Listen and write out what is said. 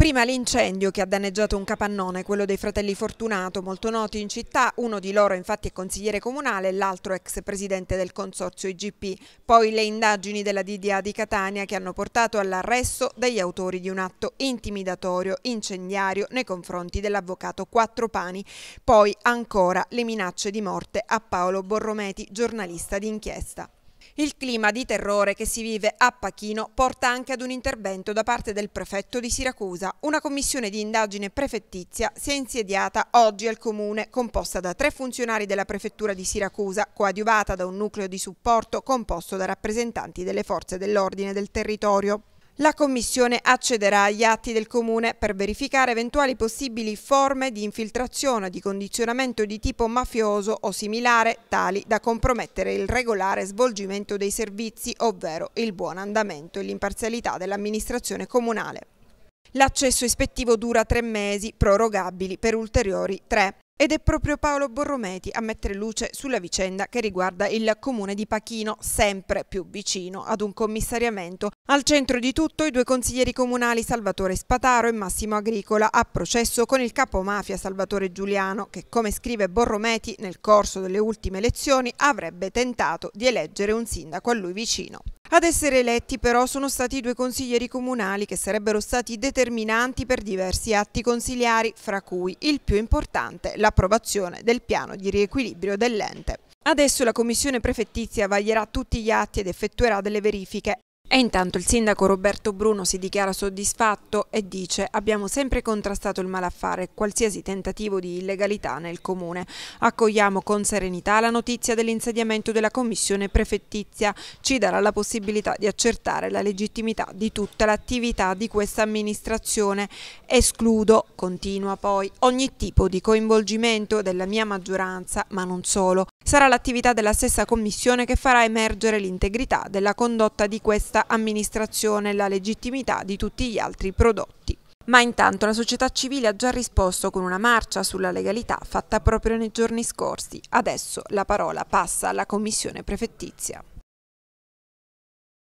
Prima l'incendio che ha danneggiato un capannone, quello dei fratelli Fortunato, molto noti in città, uno di loro infatti è consigliere comunale l'altro ex presidente del consorzio IGP. Poi le indagini della DDA di Catania che hanno portato all'arresto degli autori di un atto intimidatorio, incendiario nei confronti dell'avvocato Quattropani. Poi ancora le minacce di morte a Paolo Borrometi, giornalista d'inchiesta. Il clima di terrore che si vive a Pachino porta anche ad un intervento da parte del prefetto di Siracusa. Una commissione di indagine prefettizia si è insediata oggi al comune, composta da tre funzionari della prefettura di Siracusa, coadiuvata da un nucleo di supporto composto da rappresentanti delle forze dell'ordine del territorio. La Commissione accederà agli atti del Comune per verificare eventuali possibili forme di infiltrazione o di condizionamento di tipo mafioso o similare, tali da compromettere il regolare svolgimento dei servizi, ovvero il buon andamento e l'imparzialità dell'amministrazione comunale. L'accesso ispettivo dura tre mesi, prorogabili per ulteriori tre. Ed è proprio Paolo Borrometi a mettere luce sulla vicenda che riguarda il comune di Pachino, sempre più vicino ad un commissariamento. Al centro di tutto i due consiglieri comunali Salvatore Spataro e Massimo Agricola a processo con il capo mafia Salvatore Giuliano che, come scrive Borrometi, nel corso delle ultime elezioni avrebbe tentato di eleggere un sindaco a lui vicino. Ad essere eletti però sono stati i due consiglieri comunali che sarebbero stati determinanti per diversi atti consiliari, fra cui il più importante, l'approvazione del piano di riequilibrio dell'ente. Adesso la commissione prefettizia vaglierà tutti gli atti ed effettuerà delle verifiche. E intanto il sindaco Roberto Bruno si dichiara soddisfatto e dice abbiamo sempre contrastato il malaffare e qualsiasi tentativo di illegalità nel comune. Accogliamo con serenità la notizia dell'insediamento della commissione prefettizia. Ci darà la possibilità di accertare la legittimità di tutta l'attività di questa amministrazione. Escludo, continua poi, ogni tipo di coinvolgimento della mia maggioranza, ma non solo. Sarà l'attività della stessa commissione che farà emergere l'integrità della condotta di questa questa amministrazione e la legittimità di tutti gli altri prodotti. Ma intanto la società civile ha già risposto con una marcia sulla legalità fatta proprio nei giorni scorsi. Adesso la parola passa alla commissione prefettizia.